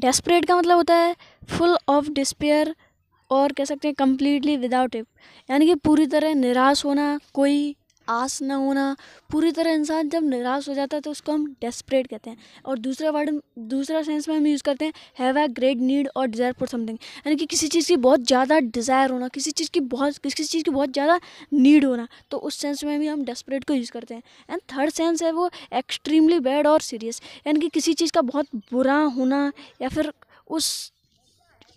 desperate का मतलब होता है फुल ऑफ डिस्पेयर और कह सकते हैं कम्प्लीटली विदाउट इप यानी कि पूरी तरह निराश होना कोई आस ना होना पूरी तरह इंसान जब निराश हो जाता है तो उसको हम डेस्परेट कहते हैं और दूसरा वर्ड दूसरा सेंस में हम यूज़ करते हैं हैव अ ग्रेट नीड और डिज़ायर फॉर समथिंग यानी कि किसी चीज़ की बहुत ज़्यादा डिज़ायर होना किसी चीज़ की बहुत किसी चीज़ की बहुत ज़्यादा नीड होना तो उस सेंस में भी हम डेस्परेट को यूज़ करते हैं एंड थर्ड सेंस है वो एक्सट्रीमली बैड और सीरियस यानी कि किसी चीज़ का बहुत बुरा होना या फिर उस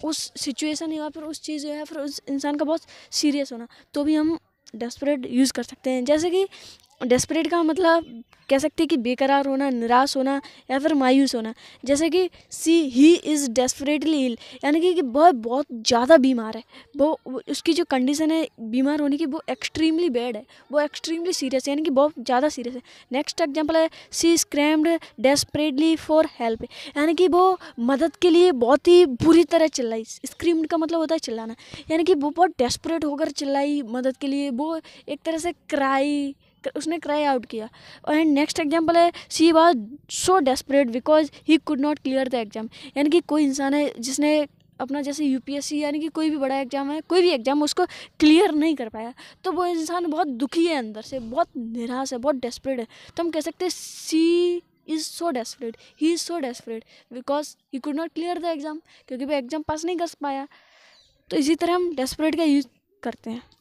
उस सिचुएशन या फिर उस चीज़ या फिर उस इंसान का बहुत सीरियस होना तो भी हम डेस्परेट यूज़ कर सकते हैं जैसे कि डेस्परेट का मतलब कह सकते हैं कि बेकरार होना निराश होना या फिर मायूस होना जैसे कि सी ही इज़ डेस्परेटली इल यानी कि, कि बहुत बहुत ज़्यादा बीमार है वो उसकी जो कंडीशन है बीमार होने की वो एक्सट्रीमली बैड है वो एक्सट्रीमली सीरियस है यानी कि बहुत ज़्यादा सीरियस है नेक्स्ट एग्जाम्पल है she is crammed desperately for help यानी कि वो मदद के लिए बहुत ही बुरी तरह चिल्लाई स्क्रीम्ड का मतलब होता है चिल्लाना यानी कि वो बहुत डेस्परेट होकर चिल्लाई मदद के लिए वो एक तरह से क्राई उसने क्राई आउट किया एंड नेक्स्ट एग्जाम्पल है she was so desperate because he could not clear the exam यानी कि कोई इंसान है जिसने अपना जैसे यू यानी कि कोई भी बड़ा एग्ज़ाम है कोई भी एग्ज़ाम उसको क्लियर नहीं कर पाया तो वो इंसान बहुत दुखी है अंदर से बहुत निराश है बहुत डेस्परेट है तो हम कह सकते हैं she is so desperate he is so desperate because he could not clear the exam क्योंकि वो एग्ज़ाम पास नहीं कर पाया तो इसी तरह हम डेस्परेट का यूज़ करते हैं